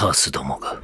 カースどもが。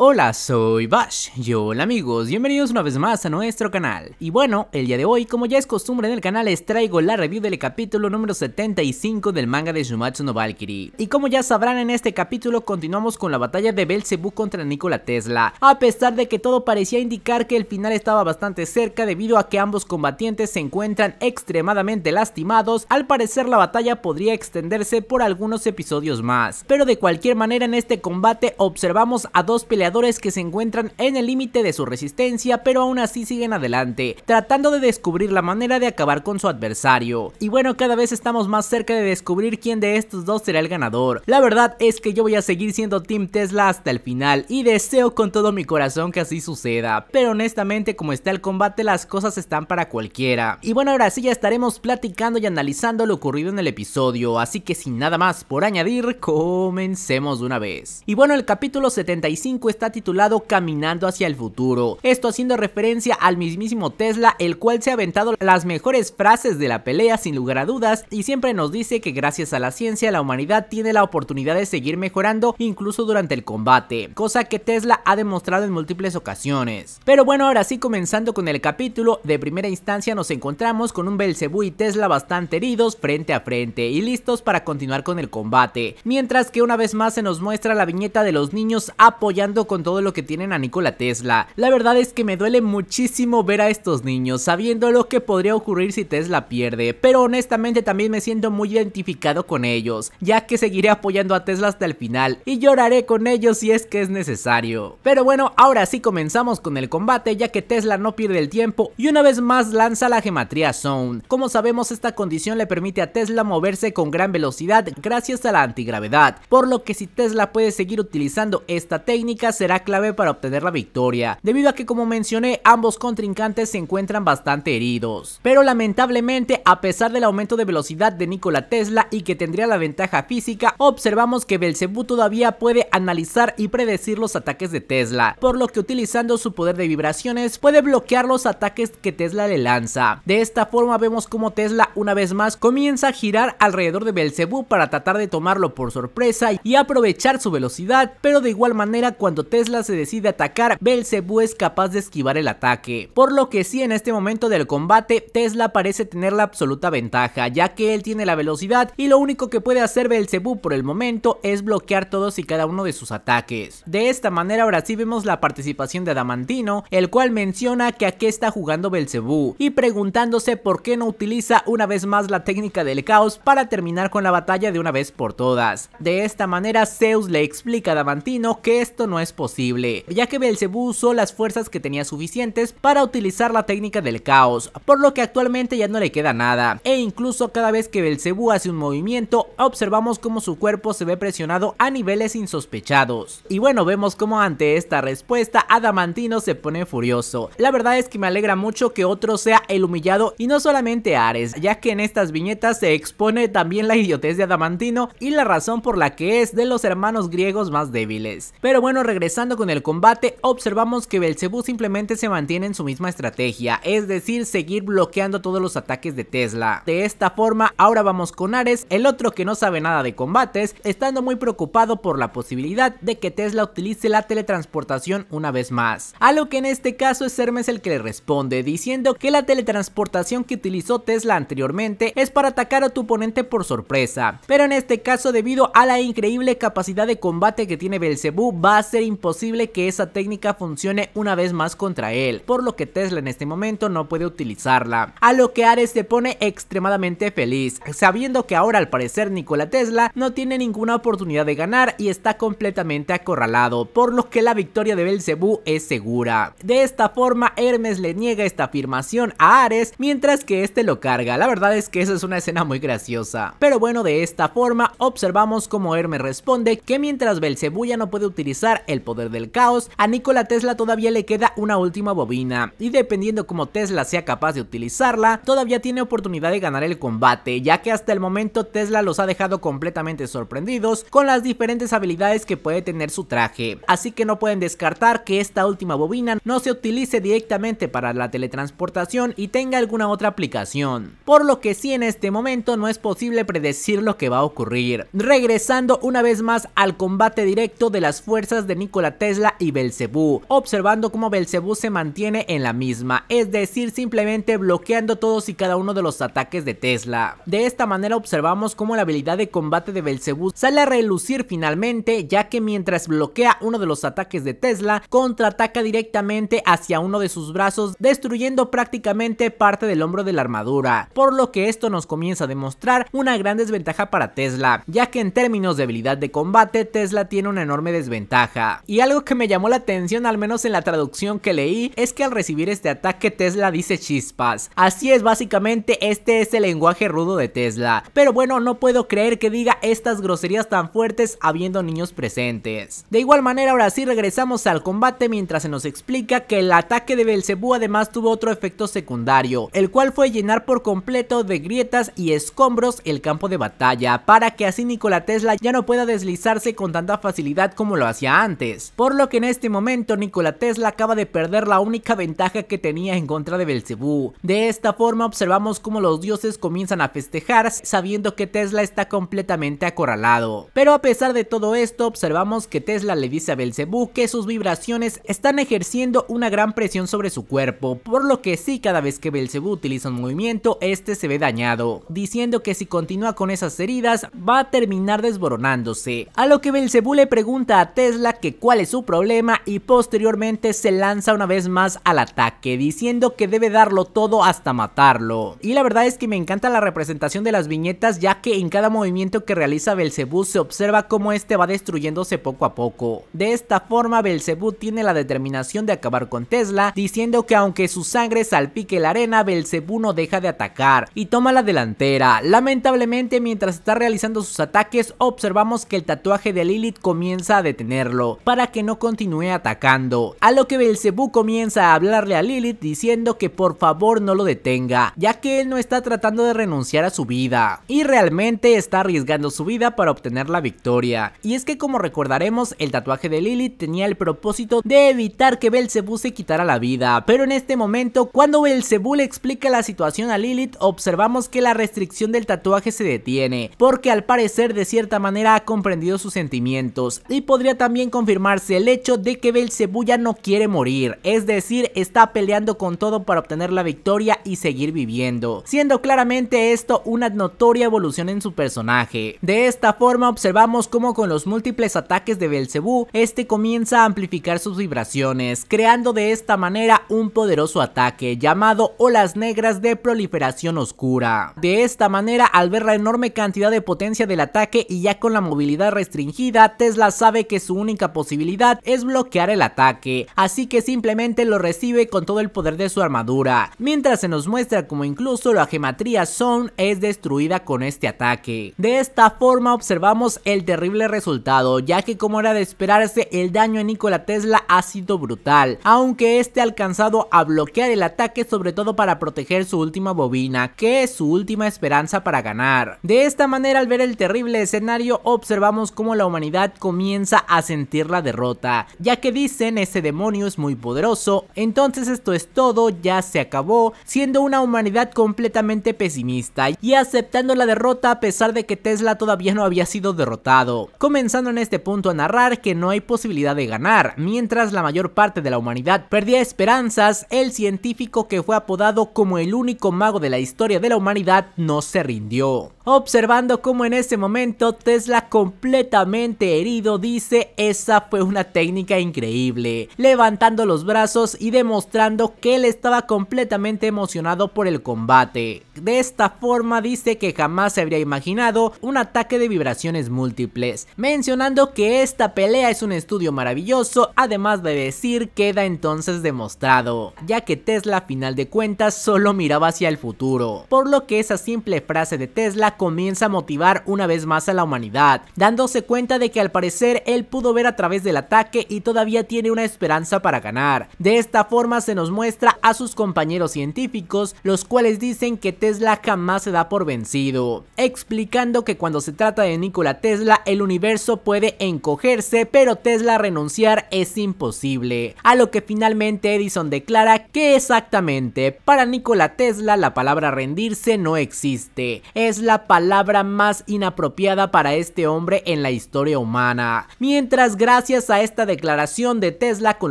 Hola, soy Bash. Y hola amigos, bienvenidos una vez más a nuestro canal. Y bueno, el día de hoy, como ya es costumbre en el canal, les traigo la review del capítulo número 75 del manga de Shumatsu no Valkyrie. Y como ya sabrán, en este capítulo continuamos con la batalla de Belzebú contra Nikola Tesla. A pesar de que todo parecía indicar que el final estaba bastante cerca debido a que ambos combatientes se encuentran extremadamente lastimados, al parecer la batalla podría extenderse por algunos episodios más. Pero de cualquier manera en este combate observamos a dos peleadores que se encuentran en el límite de su resistencia pero aún así siguen adelante, tratando de descubrir la manera de acabar con su adversario. Y bueno, cada vez estamos más cerca de descubrir quién de estos dos será el ganador. La verdad es que yo voy a seguir siendo Team Tesla hasta el final y deseo con todo mi corazón que así suceda, pero honestamente como está el combate las cosas están para cualquiera. Y bueno, ahora sí ya estaremos platicando y analizando lo ocurrido en el episodio, así que sin nada más por añadir, comencemos de una vez. Y bueno, el capítulo 75 está está titulado Caminando hacia el futuro, esto haciendo referencia al mismísimo Tesla, el cual se ha aventado las mejores frases de la pelea sin lugar a dudas y siempre nos dice que gracias a la ciencia la humanidad tiene la oportunidad de seguir mejorando incluso durante el combate, cosa que Tesla ha demostrado en múltiples ocasiones. Pero bueno, ahora sí comenzando con el capítulo, de primera instancia nos encontramos con un Belcebú y Tesla bastante heridos frente a frente y listos para continuar con el combate, mientras que una vez más se nos muestra la viñeta de los niños apoyando con todo lo que tienen a Nikola Tesla. La verdad es que me duele muchísimo ver a estos niños, sabiendo lo que podría ocurrir si Tesla pierde, pero honestamente también me siento muy identificado con ellos, ya que seguiré apoyando a Tesla hasta el final y lloraré con ellos si es que es necesario. Pero bueno, ahora sí comenzamos con el combate, ya que Tesla no pierde el tiempo y una vez más lanza la gematría Zone. Como sabemos, esta condición le permite a Tesla moverse con gran velocidad gracias a la antigravedad, por lo que si Tesla puede seguir utilizando esta técnica, será clave para obtener la victoria, debido a que como mencioné ambos contrincantes se encuentran bastante heridos. Pero lamentablemente a pesar del aumento de velocidad de Nikola Tesla y que tendría la ventaja física, observamos que Belcebú todavía puede analizar y predecir los ataques de Tesla, por lo que utilizando su poder de vibraciones puede bloquear los ataques que Tesla le lanza. De esta forma vemos como Tesla una vez más comienza a girar alrededor de Belcebú para tratar de tomarlo por sorpresa y aprovechar su velocidad, pero de igual manera cuando Tesla se decide atacar, Belzebú es capaz de esquivar el ataque. Por lo que sí, en este momento del combate, Tesla parece tener la absoluta ventaja, ya que él tiene la velocidad y lo único que puede hacer Belzebú por el momento es bloquear todos y cada uno de sus ataques. De esta manera ahora sí vemos la participación de Adamantino, el cual menciona que aquí está jugando Belzebú y preguntándose por qué no utiliza una vez más la técnica del caos para terminar con la batalla de una vez por todas. De esta manera Zeus le explica a Adamantino que esto no es posible, ya que Belcebú usó las fuerzas que tenía suficientes para utilizar la técnica del caos, por lo que actualmente ya no le queda nada, e incluso cada vez que Belcebú hace un movimiento, observamos cómo su cuerpo se ve presionado a niveles insospechados. Y bueno, vemos cómo ante esta respuesta Adamantino se pone furioso. La verdad es que me alegra mucho que otro sea el humillado y no solamente Ares, ya que en estas viñetas se expone también la idiotez de Adamantino y la razón por la que es de los hermanos griegos más débiles. Pero bueno, regresamos regresando con el combate, observamos que Belcebú simplemente se mantiene en su misma estrategia, es decir, seguir bloqueando todos los ataques de Tesla. De esta forma, ahora vamos con Ares, el otro que no sabe nada de combates, estando muy preocupado por la posibilidad de que Tesla utilice la teletransportación una vez más. A lo que en este caso es Hermes el que le responde, diciendo que la teletransportación que utilizó Tesla anteriormente es para atacar a tu oponente por sorpresa, pero en este caso debido a la increíble capacidad de combate que tiene Belcebú va a ser imposible que esa técnica funcione una vez más contra él, por lo que Tesla en este momento no puede utilizarla. A lo que Ares se pone extremadamente feliz, sabiendo que ahora al parecer Nikola Tesla no tiene ninguna oportunidad de ganar y está completamente acorralado, por lo que la victoria de Belcebú es segura. De esta forma Hermes le niega esta afirmación a Ares mientras que este lo carga, la verdad es que esa es una escena muy graciosa. Pero bueno, de esta forma observamos cómo Hermes responde que mientras Belcebú ya no puede utilizar el poder del caos, a Nikola Tesla todavía le queda una última bobina, y dependiendo cómo Tesla sea capaz de utilizarla, todavía tiene oportunidad de ganar el combate, ya que hasta el momento Tesla los ha dejado completamente sorprendidos con las diferentes habilidades que puede tener su traje, así que no pueden descartar que esta última bobina no se utilice directamente para la teletransportación y tenga alguna otra aplicación, por lo que sí en este momento no es posible predecir lo que va a ocurrir. Regresando una vez más al combate directo de las fuerzas de Nikola la Tesla y Belcebú, observando cómo Belcebú se mantiene en la misma, es decir, simplemente bloqueando todos y cada uno de los ataques de Tesla. De esta manera observamos cómo la habilidad de combate de Belcebú sale a relucir finalmente, ya que mientras bloquea uno de los ataques de Tesla, contraataca directamente hacia uno de sus brazos, destruyendo prácticamente parte del hombro de la armadura, por lo que esto nos comienza a demostrar una gran desventaja para Tesla, ya que en términos de habilidad de combate, Tesla tiene una enorme desventaja. Y algo que me llamó la atención, al menos en la traducción que leí, es que al recibir este ataque Tesla dice chispas. Así es, básicamente este es el lenguaje rudo de Tesla. Pero bueno, no puedo creer que diga estas groserías tan fuertes habiendo niños presentes. De igual manera, ahora sí regresamos al combate mientras se nos explica que el ataque de Belcebú además tuvo otro efecto secundario, el cual fue llenar por completo de grietas y escombros el campo de batalla, para que así Nikola Tesla ya no pueda deslizarse con tanta facilidad como lo hacía antes por lo que en este momento Nikola Tesla acaba de perder la única ventaja que tenía en contra de Belcebú. De esta forma observamos cómo los dioses comienzan a festejar sabiendo que Tesla está completamente acorralado. Pero a pesar de todo esto observamos que Tesla le dice a Belcebú que sus vibraciones están ejerciendo una gran presión sobre su cuerpo, por lo que sí cada vez que Belcebú utiliza un movimiento este se ve dañado, diciendo que si continúa con esas heridas va a terminar desboronándose. A lo que Belcebú le pregunta a Tesla que cuál es su problema y posteriormente se lanza una vez más al ataque diciendo que debe darlo todo hasta matarlo. Y la verdad es que me encanta la representación de las viñetas ya que en cada movimiento que realiza Belcebú se observa cómo este va destruyéndose poco a poco. De esta forma Belcebú tiene la determinación de acabar con Tesla diciendo que aunque su sangre salpique la arena Belcebú no deja de atacar y toma la delantera. Lamentablemente mientras está realizando sus ataques observamos que el tatuaje de Lilith comienza a detenerlo para que no continúe atacando. A lo que Belcebú comienza a hablarle a Lilith diciendo que por favor no lo detenga, ya que él no está tratando de renunciar a su vida y realmente está arriesgando su vida para obtener la victoria. Y es que como recordaremos, el tatuaje de Lilith tenía el propósito de evitar que Belcebú se quitara la vida, pero en este momento cuando Belcebú le explica la situación a Lilith, observamos que la restricción del tatuaje se detiene, porque al parecer de cierta manera ha comprendido sus sentimientos y podría también confirmar confirmarse el hecho de que Belcebú ya no quiere morir, es decir, está peleando con todo para obtener la victoria y seguir viviendo, siendo claramente esto una notoria evolución en su personaje. De esta forma observamos cómo con los múltiples ataques de Belcebú, este comienza a amplificar sus vibraciones, creando de esta manera un poderoso ataque llamado olas negras de proliferación oscura. De esta manera, al ver la enorme cantidad de potencia del ataque y ya con la movilidad restringida, Tesla sabe que su única posibilidad es bloquear el ataque, así que simplemente lo recibe con todo el poder de su armadura, mientras se nos muestra como incluso la gematría Zone es destruida con este ataque. De esta forma observamos el terrible resultado, ya que como era de esperarse el daño a Nikola Tesla ha sido brutal, aunque este ha alcanzado a bloquear el ataque sobre todo para proteger su última bobina, que es su última esperanza para ganar. De esta manera al ver el terrible escenario observamos cómo la humanidad comienza a sentir la derrota, ya que dicen ese demonio es muy poderoso, entonces esto es todo, ya se acabó, siendo una humanidad completamente pesimista y aceptando la derrota a pesar de que Tesla todavía no había sido derrotado, comenzando en este punto a narrar que no hay posibilidad de ganar, mientras la mayor parte de la humanidad perdía esperanzas, el científico que fue apodado como el único mago de la historia de la humanidad no se rindió observando cómo en ese momento Tesla completamente herido dice esa fue una técnica increíble, levantando los brazos y demostrando que él estaba completamente emocionado por el combate. De esta forma dice que jamás se habría imaginado un ataque de vibraciones múltiples, mencionando que esta pelea es un estudio maravilloso, además de decir queda entonces demostrado, ya que Tesla a final de cuentas solo miraba hacia el futuro, por lo que esa simple frase de Tesla comienza a motivar una vez más a la humanidad, dándose cuenta de que al parecer él pudo ver a través del ataque y todavía tiene una esperanza para ganar. De esta forma se nos muestra a sus compañeros científicos, los cuales dicen que Tesla jamás se da por vencido, explicando que cuando se trata de Nikola Tesla el universo puede encogerse, pero Tesla renunciar es imposible, a lo que finalmente Edison declara que exactamente para Nikola Tesla la palabra rendirse no existe, es la palabra más inapropiada para este hombre en la historia humana. Mientras gracias a esta declaración de Tesla con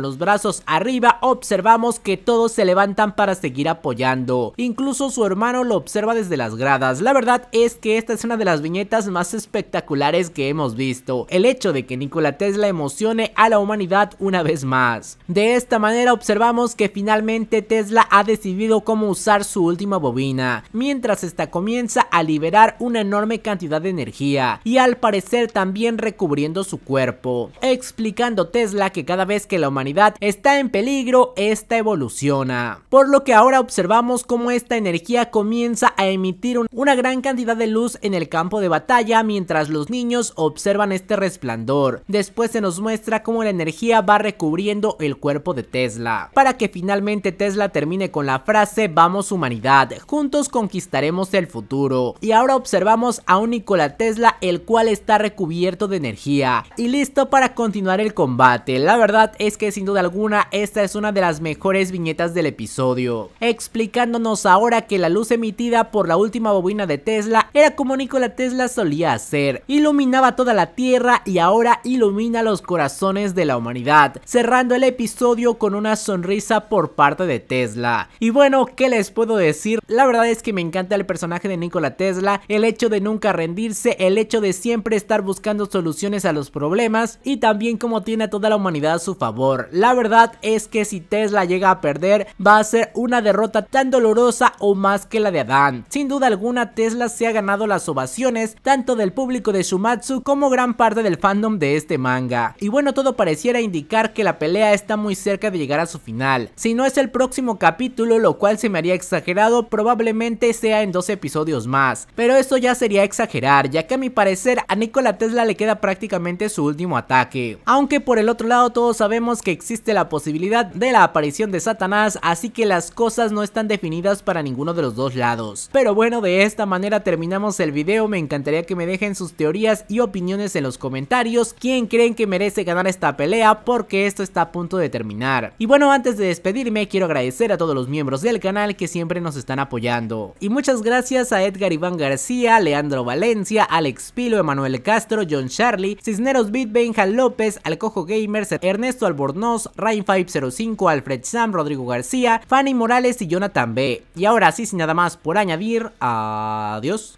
los brazos arriba observamos que todos se levantan para seguir apoyando. Incluso su hermano lo observa desde las gradas. La verdad es que esta es una de las viñetas más espectaculares que hemos visto. El hecho de que Nikola Tesla emocione a la humanidad una vez más. De esta manera observamos que finalmente Tesla ha decidido cómo usar su última bobina. Mientras esta comienza a liberar una enorme cantidad de energía y al parecer también recubriendo su cuerpo, explicando Tesla que cada vez que la humanidad está en peligro, esta evoluciona. Por lo que ahora observamos cómo esta energía comienza a emitir una gran cantidad de luz en el campo de batalla mientras los niños observan este resplandor. Después se nos muestra cómo la energía va recubriendo el cuerpo de Tesla, para que finalmente Tesla termine con la frase vamos humanidad, juntos conquistaremos el futuro. Y ahora observamos a un Nikola Tesla el cual está recubierto de energía y listo para continuar el combate. La verdad es que sin duda alguna esta es una de las mejores viñetas del episodio, explicándonos ahora que la luz emitida por la última bobina de Tesla era como Nikola Tesla solía hacer, iluminaba toda la Tierra y ahora ilumina los corazones de la humanidad, cerrando el episodio con una sonrisa por parte de Tesla. Y bueno, ¿qué les puedo decir? La verdad es que me encanta el personaje de Nikola Tesla el hecho de nunca rendirse, el hecho de siempre estar buscando soluciones a los problemas y también como tiene a toda la humanidad a su favor. La verdad es que si Tesla llega a perder va a ser una derrota tan dolorosa o más que la de Adán. Sin duda alguna Tesla se ha ganado las ovaciones tanto del público de Shumatsu como gran parte del fandom de este manga. Y bueno todo pareciera indicar que la pelea está muy cerca de llegar a su final. Si no es el próximo capítulo lo cual se me haría exagerado probablemente sea en dos episodios más. Pero pero eso ya sería exagerar, ya que a mi parecer a Nikola Tesla le queda prácticamente su último ataque. Aunque por el otro lado todos sabemos que existe la posibilidad de la aparición de Satanás, así que las cosas no están definidas para ninguno de los dos lados. Pero bueno, de esta manera terminamos el video, me encantaría que me dejen sus teorías y opiniones en los comentarios, quién creen que merece ganar esta pelea porque esto está a punto de terminar. Y bueno, antes de despedirme quiero agradecer a todos los miembros del canal que siempre nos están apoyando. Y muchas gracias a Edgar Iván García García, Leandro Valencia, Alex Pilo, Emanuel Castro, John Charlie, Cisneros beat Benjal López, Alcojo Gamers, Ernesto Albornoz, Rain505, Alfred Sam, Rodrigo García, Fanny Morales y Jonathan B. Y ahora sí, sin nada más por añadir, adiós.